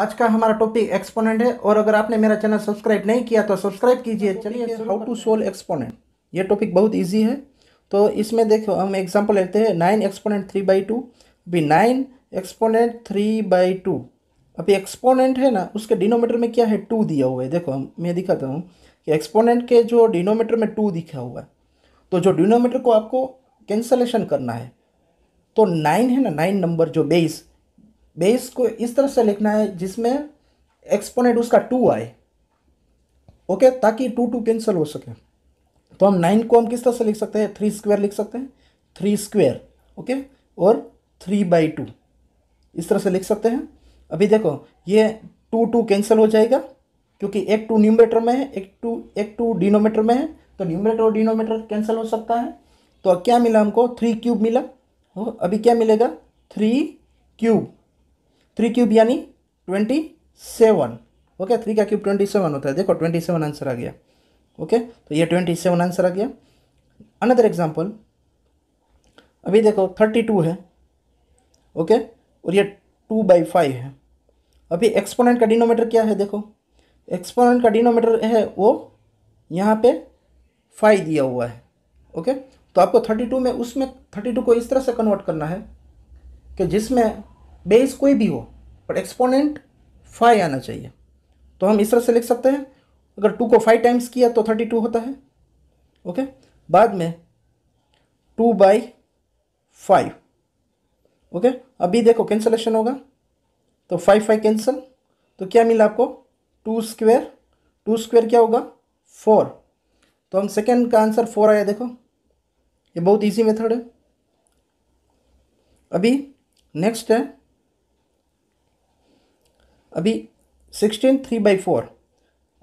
आज का हमारा टॉपिक एक्सपोनेंट है और अगर आपने मेरा चैनल सब्सक्राइब नहीं किया तो सब्सक्राइब कीजिए तो चलिए हाउ टू सोल्व एक्सपोनेंट ये टॉपिक बहुत ईजी है तो इसमें देखो हम एग्जाम्पल लेते हैं nine exponent three by two अभी nine exponent three by two अभी एक्सपोनेंट है ना उसके डिनोमीटर में क्या है टू दिया हुआ है देखो मैं दिखाता हूँ कि एक्सपोनेंट के जो डिनोमीटर में टू दिखा हुआ है तो जो डिनोमीटर को आपको कैंसलेशन करना है तो नाइन है ना नाइन नंबर जो बेस बेस को इस तरफ से लिखना है जिसमें एक्सपोनेंट उसका टू आए ओके ताकि टू टू कैंसिल हो सके तो हम नाइन को हम किस तरह से लिख सकते हैं थ्री स्क्वायर लिख सकते हैं थ्री स्क्वायर ओके और थ्री बाई टू इस तरह से लिख सकते हैं अभी देखो ये टू टू कैंसिल हो जाएगा क्योंकि एक टू न्यूमरेटर में है एक टू एक टू डिनोमीटर में है तो न्यूमरेटर और डिनोमीटर कैंसिल हो सकता है तो क्या मिला हमको थ्री क्यूब मिला हो अभी क्या मिलेगा थ्री क्यूब थ्री क्यूब यानी ट्वेंटी सेवन ओके थ्री का क्यूब ट्वेंटी सेवन होता है देखो ट्वेंटी सेवन आंसर आ गया ओके okay? तो ये ट्वेंटी सेवन आंसर आ गया अनदर एग्जाम्पल अभी देखो थर्टी टू है ओके okay? और ये टू बाई फाइव है अभी एक्सपोनेंट का डिनोमीटर क्या है देखो एक्सपोनेंट का डिनोमीटर है वो यहाँ पे फाइव दिया हुआ है ओके okay? तो आपको थर्टी टू में उसमें थर्टी टू को इस तरह से कन्वर्ट करना है कि जिसमें बेस कोई भी हो पर एक्सपोनेंट फाइव आना चाहिए तो हम इस तरह से लिख सकते हैं अगर टू को फाइव टाइम्स किया तो थर्टी टू होता है ओके बाद में टू बाई फाइव ओके अभी देखो कैंसलेशन होगा तो फाइव फाइव कैंसिल तो क्या मिला आपको टू स्क्वेयर टू स्क्वेयर क्या होगा फोर तो हम सेकेंड का आंसर फोर आया देखो ये बहुत इजी मेथड है अभी नेक्स्ट है अभी सिक्सटीन थ्री बाई फोर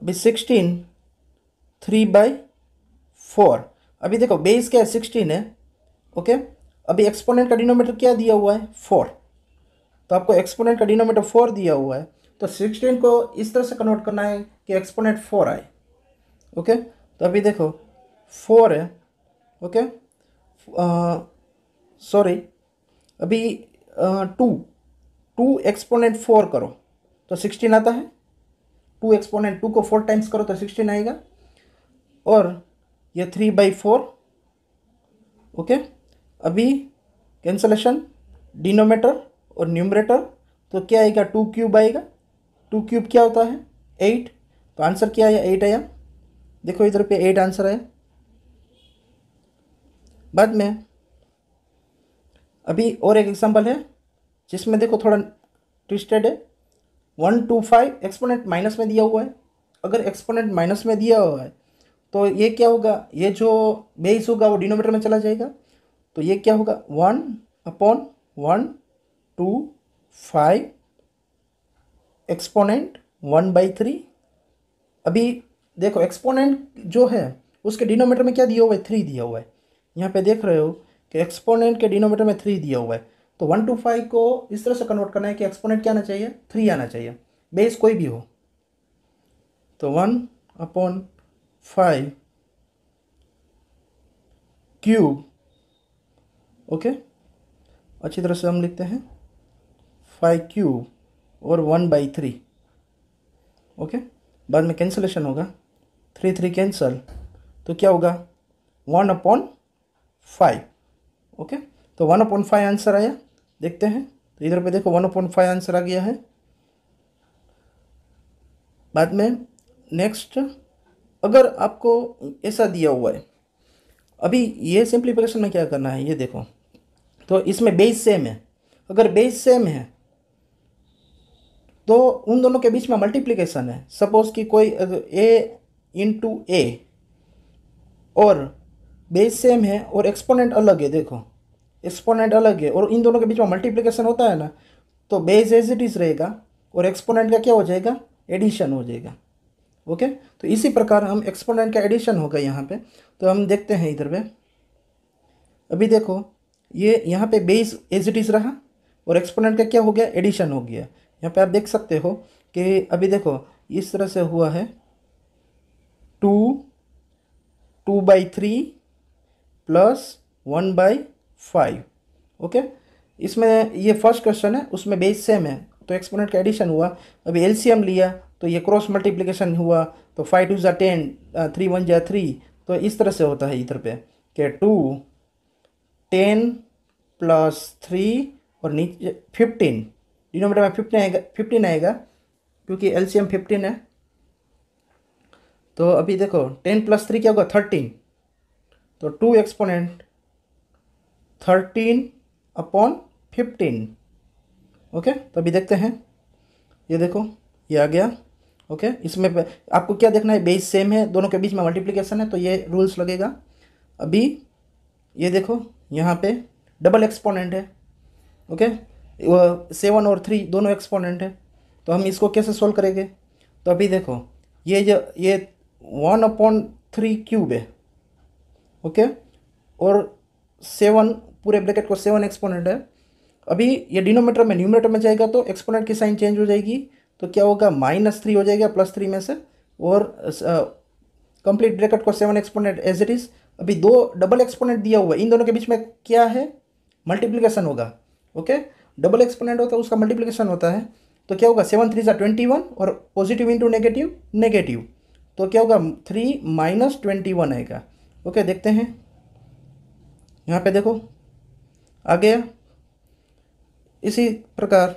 अभी सिक्सटीन थ्री बाई फोर अभी देखो बेस क्या है सिक्सटीन है ओके अभी एक्सपोनेंट का डिनोमीटर क्या दिया हुआ है फोर तो आपको एक्सपोनेंट का डिनोमीटर फोर दिया हुआ है तो सिक्सटीन को इस तरह से कन्वर्ट करना है कि एक्सपोनेंट फोर आए ओके तो अभी देखो फोर है ओके सॉरी अभी टू टू एक्सपोनेंट फोर करो तो सिक्सटीन आता है टू एक्सपोनेंट टू को फोर टाइम्स करो तो सिक्सटीन आएगा और ये थ्री बाई फोर ओके अभी कैंसलेशन डिनोमेटर और न्यूमरेटर तो क्या आएगा टू क्यूब आएगा टू क्यूब क्या होता है एट तो आंसर क्या आया एट आया देखो इधर पे एट आंसर आया बाद में अभी और एक एग्जांपल है जिसमें देखो थोड़ा ट्विस्टेड है one two five exponent minus में दिया हुआ है अगर एक्सपोनेंट माइनस में दिया हुआ है तो ये क्या होगा ये जो बेस होगा वो डिनोमीटर में चला जाएगा तो ये क्या होगा one upon one two five exponent one by three अभी देखो एक्सपोनेंट जो है उसके डिनोमीटर में क्या दिया हुआ है थ्री दिया हुआ है यहाँ पे देख रहे हो कि एक्सपोनेंट के डिनोमीटर में थ्री दिया हुआ है तो वन टू फाइव को इस तरह से कन्वर्ट करना है कि एक्सपोनेंट क्या आना चाहिए थ्री आना चाहिए बेस कोई भी हो तो one upon five cube okay अच्छी तरह से हम लिखते हैं फाइव क्यूब और वन बाई थ्री ओके बाद में कैंसलेशन होगा थ्री थ्री कैंसल तो क्या होगा वन अपॉन फाइव ओके तो वन अपॉन फाइव आंसर आया देखते हैं तो इधर पे देखो वन पॉइंट फाइव आंसर आ गया है बाद में नेक्स्ट अगर आपको ऐसा दिया हुआ है अभी ये सिंप्लीफिकेशन में क्या करना है ये देखो तो इसमें बेस सेम है अगर बेस सेम है तो उन दोनों के बीच में मल्टीप्लिकेशन है सपोज कि कोई ए इंटू ए और बेस सेम है और एक्सपोनेंट अलग है देखो एक्सपोनेंट अलग है और इन दोनों के बीच में मल्टीप्लिकेशन होता है ना तो बेस एज इट इज़ रहेगा और एक्सपोनेंट का क्या हो जाएगा एडिशन हो जाएगा ओके तो इसी प्रकार हम एक्सपोनेंट का एडिशन होगा यहाँ पे तो हम देखते हैं इधर पे अभी देखो ये यहाँ पे बेस एज इट इज़ रहा और एक्सपोनेंट का क्या हो गया एडिशन हो गया यहाँ पे आप देख सकते हो कि अभी देखो इस तरह से हुआ है two two by three plus one by five okay इसमें ये फर्स्ट क्वेश्चन है उसमें बेस सेम है तो एक्सपोनेंट का एडिशन हुआ अभी एल लिया तो ये क्रॉस मल्टीप्लीकेशन हुआ तो फाइव टू जै टेन थ्री वन जै थ्री तो इस तरह से होता है इधर पे कि टू टेन प्लस थ्री और नीचे फिफ्टीन डिनोमीटर में फिफ्टीन आएगा फिफ्टीन आएगा क्योंकि एल सी एम फिफ्टीन है तो अभी देखो टेन प्लस थ्री क्या होगा थर्टीन तो two exponent thirteen upon fifteen okay तो अभी देखते हैं ये देखो ये आ गया ओके okay? इसमें आपको क्या देखना है बेस सेम है दोनों के बीच में मल्टीप्लिकेशन है तो ये रूल्स लगेगा अभी ये देखो यहाँ पे डबल एक्सपोनेंट है ओके okay? सेवन और थ्री दोनों एक्सपोनेंट है तो हम इसको कैसे सोल्व करेंगे तो अभी देखो ये जो ये वन अपॉन थ्री क्यूब है ओके okay? और सेवन पूरे ब्रैकेट को सेवन एक्सपोनेंट है अभी ये डिनोमीटर में न्यूमिनेटर में जाएगा तो एक्सपोनेंट की साइन चेंज हो जाएगी तो क्या होगा माइनस थ्री हो जाएगा प्लस थ्री में से और कंप्लीट ब्रैकेट को seven exponent as it is अभी दो डबल एक्सपोनेंट दिया हुआ है इन दोनों के बीच में क्या है मल्टीप्लीकेशन होगा ओके डबल एक्सपोनेंट होता है उसका मल्टीप्लीकेशन होता है तो क्या होगा सेवन थ्री सा ट्वेंटी वन और पॉजिटिव इंटू नेगेटिव नेगेटिव तो क्या होगा थ्री माइनस ट्वेंटी वन आएगा ओके देखते हैं यहाँ पे देखो आ गया इसी प्रकार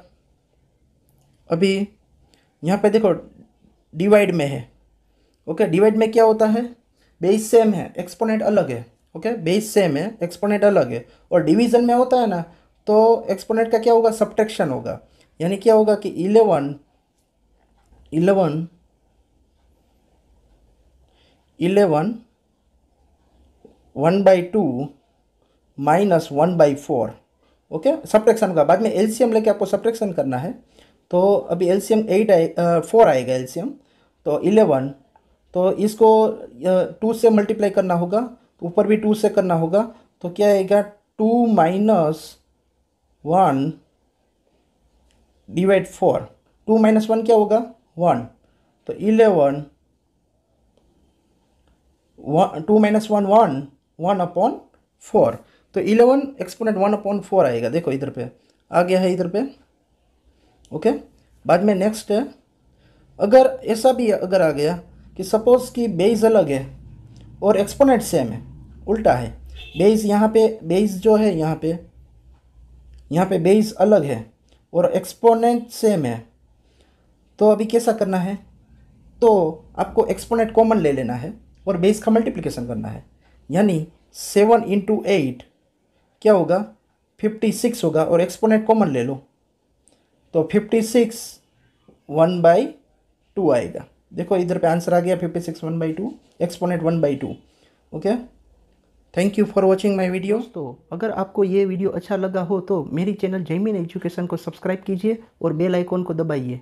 अभी यहाँ पे देखो डिवाइड में है ओके डिवाइड में क्या होता है बेस सेम है एक्सपोनेंट अलग है ओके बेस सेम है एक्सपोनेंट अलग है और डिवीजन में होता है ना तो एक्सपोनेंट का क्या होगा सब्टेक्शन होगा यानी क्या होगा कि eleven eleven eleven one by two minus one by four okay subtraction का बाद में एलसीएम लेके आपको सप्रेक्शन करना है तो अभी एलसीएम एट आए फोर आएगा एलसीएम तो इलेवन तो इसको टू से मल्टीप्लाई करना होगा तो ऊपर भी टू से करना होगा तो क्या आएगा two minus one divide four two minus one क्या होगा वन तो eleven one two minus one one one upon four तो eleven exponent one upon four आएगा देखो इधर पे आ गया है इधर पे ओके बाद में नेक्स्ट है अगर ऐसा भी अगर आ गया कि सपोज़ कि बेस अलग है और एक्सपोनेंट सेम है उल्टा है बेस यहाँ पे बेस जो है यहाँ पे यहाँ पे बेस अलग है और एक्सपोनेंट सेम है तो अभी कैसा करना है तो आपको एक्सपोनेंट कॉमन ले लेना है और बेस का मल्टीप्लिकेशन करना है यानी सेवन इंटू एट क्या होगा फिफ्टी सिक्स होगा और एक्सपोनेंट कॉमन ले लो तो fifty six one by two आएगा देखो इधर पे आंसर आ गया fifty six one by two exponent one by two okay thank you for watching my video तो अगर आपको ये वीडियो अच्छा लगा हो तो मेरी चैनल जयमिन एजुकेशन को सब्सक्राइब कीजिए और बेल आइकॉन को दबाइए